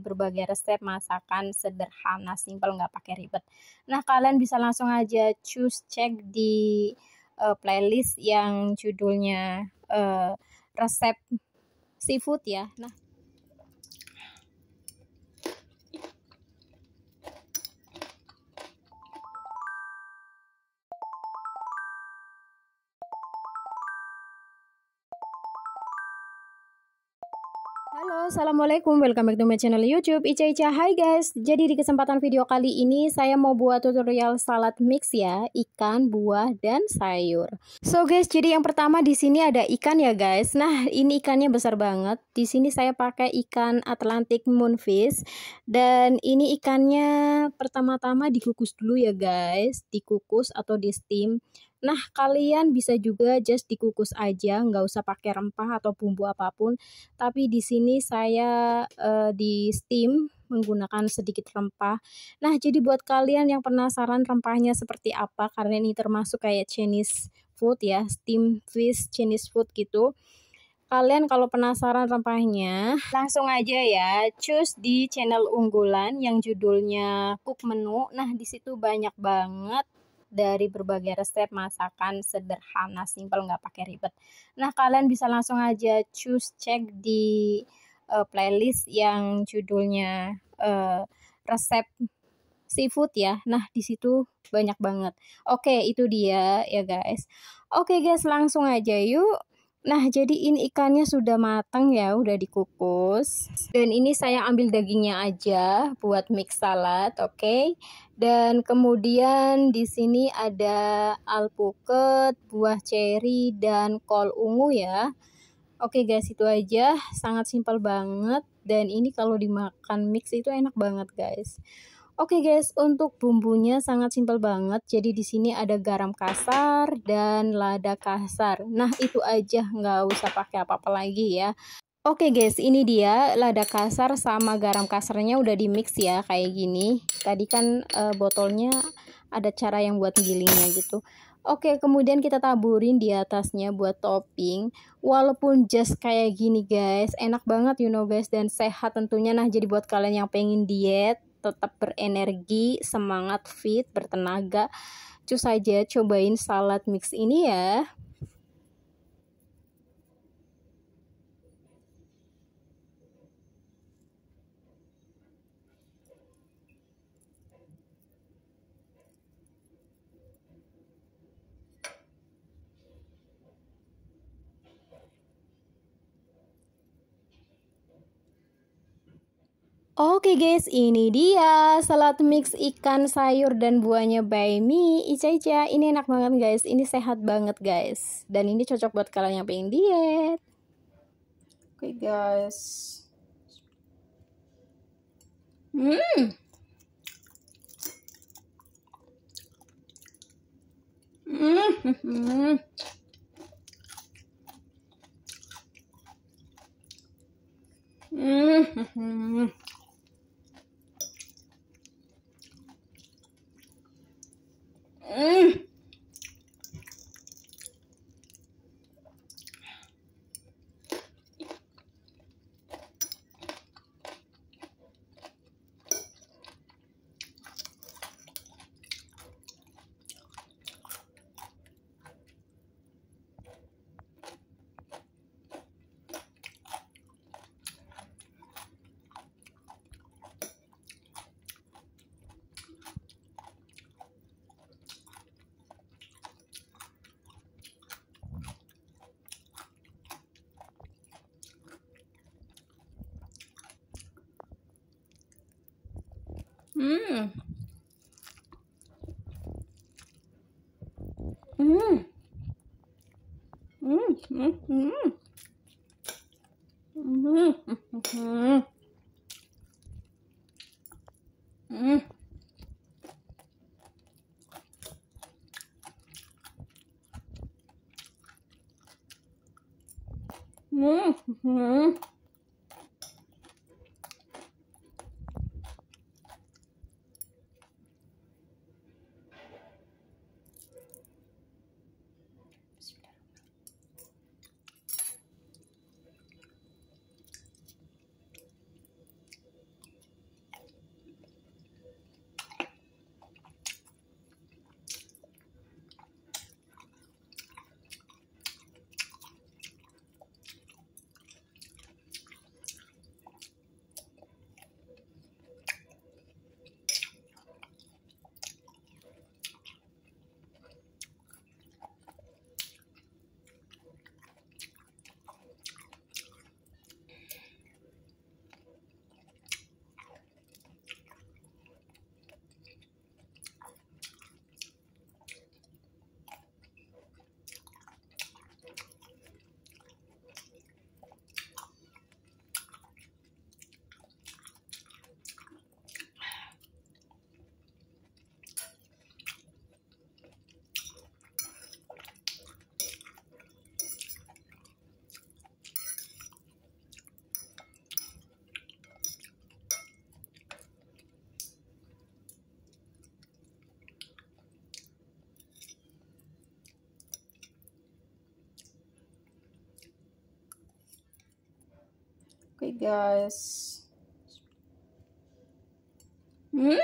berbagai resep masakan sederhana, simpel, nggak pakai ribet. Nah, kalian bisa langsung aja choose cek di uh, playlist yang judulnya uh, resep seafood ya. Nah, Halo, Assalamualaikum, welcome back to my channel youtube Ica Ica, hai guys Jadi di kesempatan video kali ini saya mau buat tutorial salad mix ya Ikan, buah, dan sayur So guys, jadi yang pertama di sini ada ikan ya guys Nah, ini ikannya besar banget Di sini saya pakai ikan Atlantic Moonfish Dan ini ikannya pertama-tama dikukus dulu ya guys Dikukus atau di steam Nah, kalian bisa juga just dikukus aja, nggak usah pakai rempah atau bumbu apapun. Tapi di sini saya uh, di steam menggunakan sedikit rempah. Nah, jadi buat kalian yang penasaran rempahnya seperti apa, karena ini termasuk kayak Chinese food ya, steam fish Chinese food gitu. Kalian kalau penasaran rempahnya, langsung aja ya, choose di channel unggulan yang judulnya Cook Menu. Nah, di situ banyak banget dari berbagai resep masakan sederhana, simple, nggak pakai ribet. Nah, kalian bisa langsung aja choose cek di uh, playlist yang judulnya uh, resep seafood ya. Nah, di situ banyak banget. Oke, itu dia ya guys. Oke guys, langsung aja yuk Nah, jadi ini ikannya sudah matang ya, udah dikukus. Dan ini saya ambil dagingnya aja buat mix salad, oke? Okay? Dan kemudian di sini ada alpukat, buah ceri, dan kol ungu ya. Oke okay guys, itu aja. Sangat simpel banget. Dan ini kalau dimakan mix itu enak banget guys. Oke guys, untuk bumbunya sangat simpel banget. Jadi di sini ada garam kasar dan lada kasar. Nah itu aja, nggak usah pakai apa-apa lagi ya. Oke guys, ini dia lada kasar sama garam kasarnya udah di mix ya kayak gini. Tadi kan e, botolnya ada cara yang buat gilingnya gitu. Oke, kemudian kita taburin di atasnya buat topping. Walaupun just kayak gini guys, enak banget you know guys dan sehat tentunya. Nah, jadi buat kalian yang pengen diet tetap berenergi, semangat, fit, bertenaga. Cus saja cobain salad mix ini ya. Oke guys, ini dia salad mix ikan sayur dan buahnya by me, Ica Ica. Ini enak banget guys, ini sehat banget guys. Dan ini cocok buat kalian yang pengen diet. Oke okay, guys. Hmm. Hmm. Hmm. Hmm. Hum. Hum. Hum, hum, hum. Hum, hum, hum. right, guys. Mmm.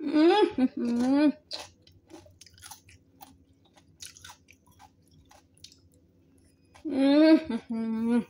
Mmm. -hmm. -hmm.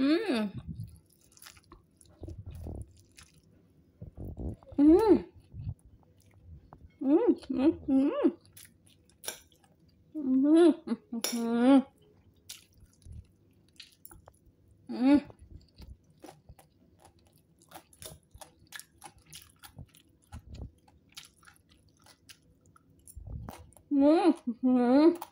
Hum. Hum. Hum, hum, hum. Hum, hum, hum. Hum,